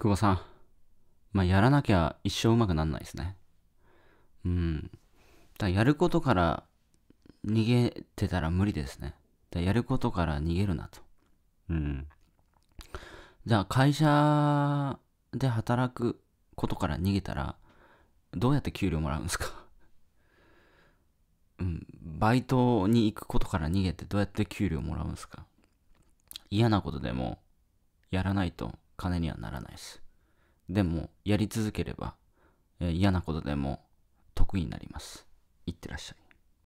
久保さん。まあ、やらなきゃ一生うまくなんないですね。うん。だやることから逃げてたら無理ですね。だやることから逃げるなと。うん。じゃあ会社で働くことから逃げたら、どうやって給料もらうんですかうん。バイトに行くことから逃げてどうやって給料もらうんですか嫌なことでもやらないと金にはならないです。でも、やり続ければ、えー、嫌なことでも得意になります。いってらっしゃい。